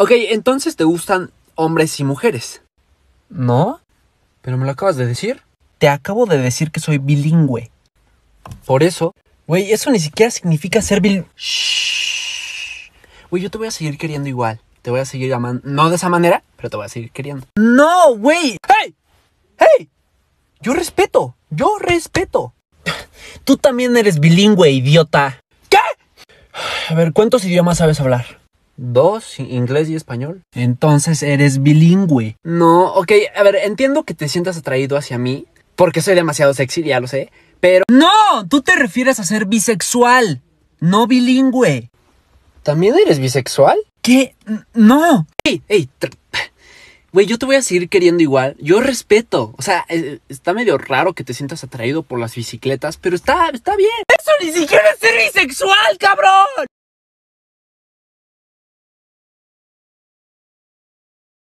Ok, entonces te gustan hombres y mujeres. ¿No? Pero me lo acabas de decir. Te acabo de decir que soy bilingüe. Por eso. Güey, eso ni siquiera significa ser bil... Güey, yo te voy a seguir queriendo igual. Te voy a seguir llamando, No de esa manera, pero te voy a seguir queriendo. No, güey. ¡Hey! ¡Hey! Yo respeto. Yo respeto. Tú también eres bilingüe, idiota. ¿Qué? A ver, ¿cuántos idiomas sabes hablar? Dos, inglés y español. Entonces eres bilingüe. No, ok, a ver, entiendo que te sientas atraído hacia mí, porque soy demasiado sexy, ya lo sé, pero... No, tú te refieres a ser bisexual, no bilingüe. ¿También eres bisexual? ¿Qué? No. Hey, hey, Güey, yo te voy a seguir queriendo igual. Yo respeto. O sea, eh, está medio raro que te sientas atraído por las bicicletas, pero está, está bien. ¡Eso ni siquiera es ser bisexual, cabrón!